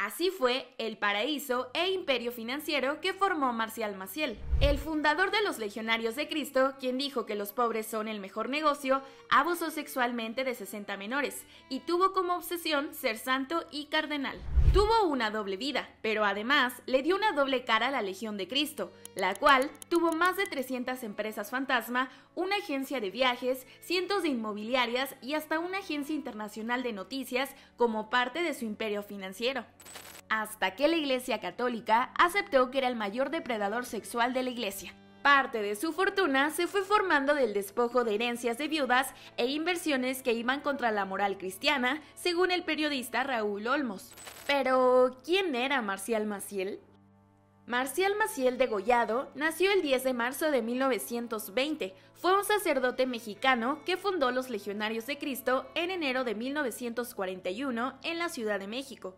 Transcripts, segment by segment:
Así fue el paraíso e imperio financiero que formó Marcial Maciel. El fundador de los Legionarios de Cristo, quien dijo que los pobres son el mejor negocio, abusó sexualmente de 60 menores y tuvo como obsesión ser santo y cardenal. Tuvo una doble vida, pero además le dio una doble cara a la Legión de Cristo, la cual tuvo más de 300 empresas fantasma, una agencia de viajes, cientos de inmobiliarias y hasta una agencia internacional de noticias como parte de su imperio financiero. Hasta que la Iglesia Católica aceptó que era el mayor depredador sexual de la Iglesia, Parte de su fortuna se fue formando del despojo de herencias de viudas e inversiones que iban contra la moral cristiana, según el periodista Raúl Olmos. Pero, ¿quién era Marcial Maciel? Marcial Maciel de Gollado nació el 10 de marzo de 1920. Fue un sacerdote mexicano que fundó los Legionarios de Cristo en enero de 1941 en la Ciudad de México.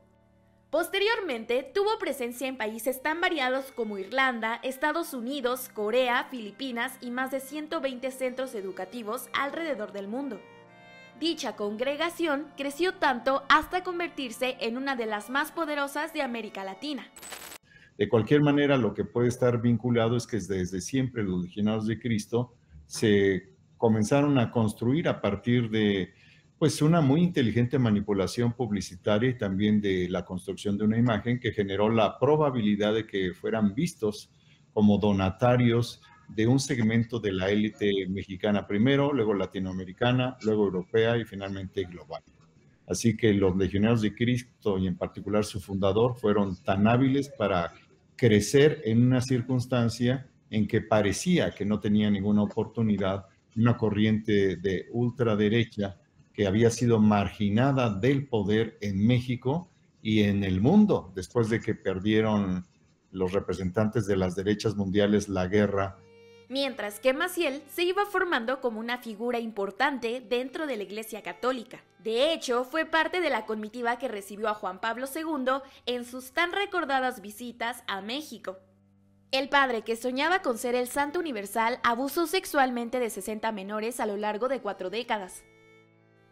Posteriormente, tuvo presencia en países tan variados como Irlanda, Estados Unidos, Corea, Filipinas y más de 120 centros educativos alrededor del mundo. Dicha congregación creció tanto hasta convertirse en una de las más poderosas de América Latina. De cualquier manera, lo que puede estar vinculado es que desde siempre los legionarios de Cristo se comenzaron a construir a partir de pues una muy inteligente manipulación publicitaria y también de la construcción de una imagen que generó la probabilidad de que fueran vistos como donatarios de un segmento de la élite mexicana primero, luego latinoamericana, luego europea y finalmente global. Así que los legionarios de Cristo y en particular su fundador fueron tan hábiles para crecer en una circunstancia en que parecía que no tenía ninguna oportunidad una corriente de ultraderecha había sido marginada del poder en México y en el mundo, después de que perdieron los representantes de las derechas mundiales la guerra. Mientras que Maciel se iba formando como una figura importante dentro de la Iglesia Católica. De hecho, fue parte de la comitiva que recibió a Juan Pablo II en sus tan recordadas visitas a México. El padre que soñaba con ser el santo universal abusó sexualmente de 60 menores a lo largo de cuatro décadas.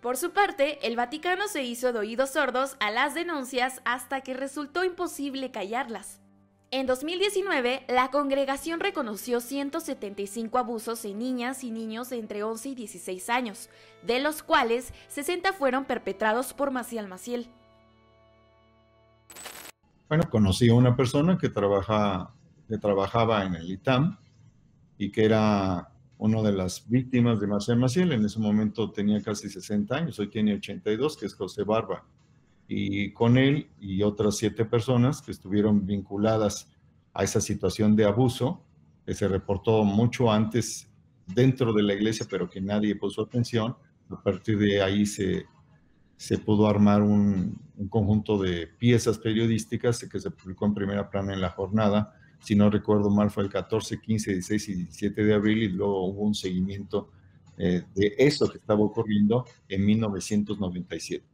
Por su parte, el Vaticano se hizo de oídos sordos a las denuncias hasta que resultó imposible callarlas. En 2019, la congregación reconoció 175 abusos en niñas y niños entre 11 y 16 años, de los cuales 60 fueron perpetrados por Maciel Maciel. Bueno, conocí a una persona que, trabaja, que trabajaba en el ITAM y que era una de las víctimas de Marcel Maciel. En ese momento tenía casi 60 años, hoy tiene 82, que es José Barba. Y con él y otras siete personas que estuvieron vinculadas a esa situación de abuso, que se reportó mucho antes dentro de la iglesia, pero que nadie puso atención, a partir de ahí se, se pudo armar un, un conjunto de piezas periodísticas que se publicó en primera plana en la jornada, si no recuerdo mal, fue el 14, 15, 16 y 17 de abril y luego hubo un seguimiento eh, de eso que estaba ocurriendo en 1997.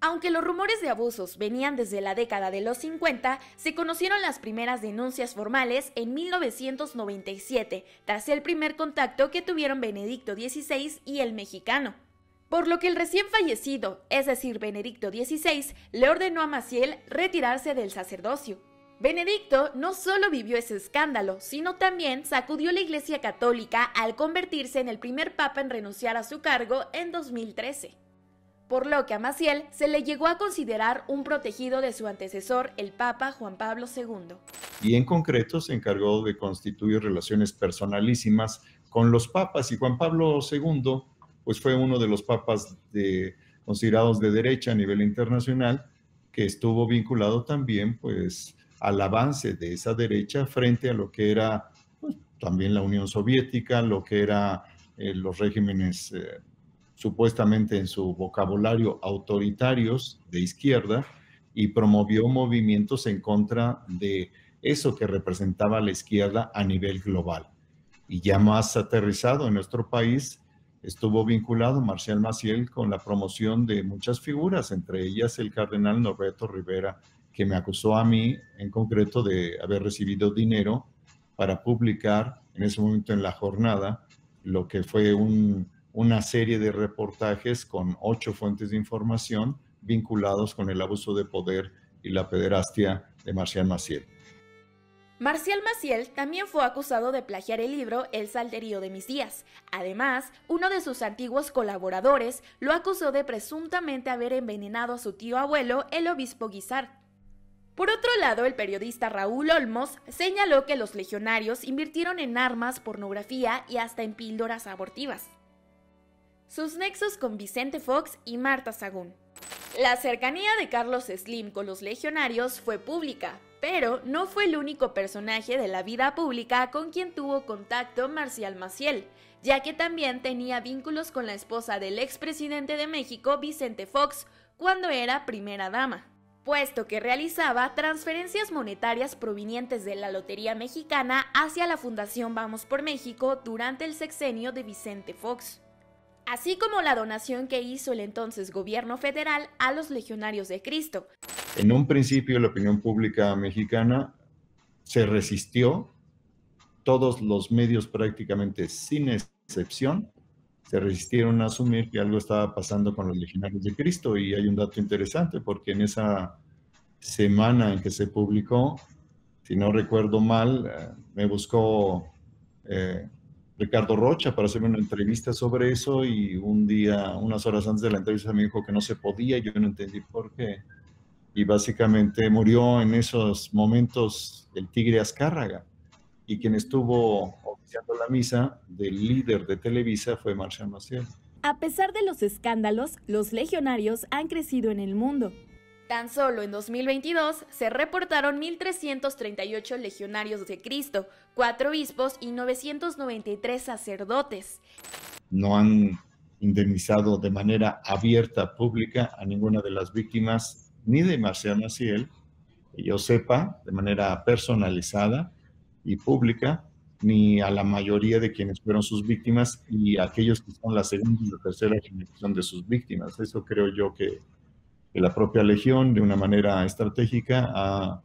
Aunque los rumores de abusos venían desde la década de los 50, se conocieron las primeras denuncias formales en 1997, tras el primer contacto que tuvieron Benedicto XVI y el mexicano. Por lo que el recién fallecido, es decir, Benedicto XVI, le ordenó a Maciel retirarse del sacerdocio. Benedicto no solo vivió ese escándalo, sino también sacudió la Iglesia Católica al convertirse en el primer papa en renunciar a su cargo en 2013. Por lo que a Maciel se le llegó a considerar un protegido de su antecesor, el Papa Juan Pablo II. Y en concreto se encargó de constituir relaciones personalísimas con los papas y Juan Pablo II pues fue uno de los papas considerados de derecha a nivel internacional que estuvo vinculado también pues al avance de esa derecha frente a lo que era pues, también la Unión Soviética, lo que eran eh, los regímenes eh, supuestamente en su vocabulario autoritarios de izquierda y promovió movimientos en contra de eso que representaba la izquierda a nivel global. Y ya más aterrizado en nuestro país, estuvo vinculado Marcial Maciel con la promoción de muchas figuras, entre ellas el cardenal Norberto Rivera que me acusó a mí en concreto de haber recibido dinero para publicar en ese momento en la jornada lo que fue una serie de reportajes con ocho fuentes de información vinculados con el abuso de poder y la pederastia de Marcial Maciel. Marcial Maciel también fue acusado de plagiar el libro El Salterío de mis días. Además, uno de sus antiguos colaboradores lo acusó de presuntamente haber envenenado a su tío abuelo, el obispo guizarte por otro lado, el periodista Raúl Olmos señaló que los legionarios invirtieron en armas, pornografía y hasta en píldoras abortivas. Sus nexos con Vicente Fox y Marta Sagún. La cercanía de Carlos Slim con los legionarios fue pública, pero no fue el único personaje de la vida pública con quien tuvo contacto Marcial Maciel, ya que también tenía vínculos con la esposa del expresidente de México, Vicente Fox, cuando era primera dama puesto que realizaba transferencias monetarias provenientes de la Lotería Mexicana hacia la Fundación Vamos por México durante el sexenio de Vicente Fox, así como la donación que hizo el entonces gobierno federal a los Legionarios de Cristo. En un principio la opinión pública mexicana se resistió, todos los medios prácticamente sin excepción se resistieron a asumir que algo estaba pasando con los legionarios de Cristo. Y hay un dato interesante, porque en esa semana en que se publicó, si no recuerdo mal, eh, me buscó eh, Ricardo Rocha para hacerme una entrevista sobre eso y un día, unas horas antes de la entrevista, me dijo que no se podía, yo no entendí por qué. Y básicamente murió en esos momentos el tigre Azcárraga y quien estuvo la misa del líder de Televisa fue Maciel. A pesar de los escándalos, los legionarios han crecido en el mundo. Tan solo en 2022 se reportaron 1.338 legionarios de Cristo, cuatro obispos y 993 sacerdotes. No han indemnizado de manera abierta, pública, a ninguna de las víctimas, ni de Marcelo Maciel, que yo sepa, de manera personalizada y pública, ni a la mayoría de quienes fueron sus víctimas y aquellos que son la segunda y la tercera generación de sus víctimas. Eso creo yo que, la propia Legión, de una manera estratégica, ha,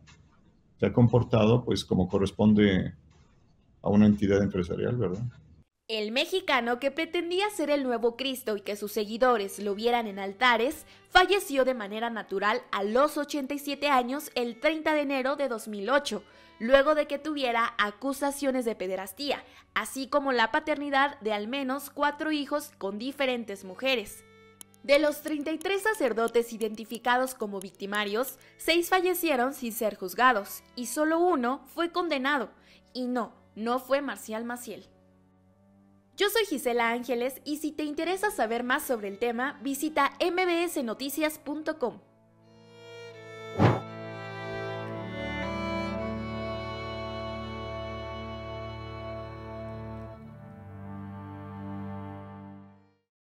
se ha comportado pues como corresponde a una entidad empresarial, ¿verdad? El mexicano que pretendía ser el nuevo Cristo y que sus seguidores lo vieran en altares, falleció de manera natural a los 87 años el 30 de enero de 2008 luego de que tuviera acusaciones de pederastía, así como la paternidad de al menos cuatro hijos con diferentes mujeres. De los 33 sacerdotes identificados como victimarios, seis fallecieron sin ser juzgados y solo uno fue condenado. Y no, no fue Marcial Maciel. Yo soy Gisela Ángeles y si te interesa saber más sobre el tema, visita mbsnoticias.com.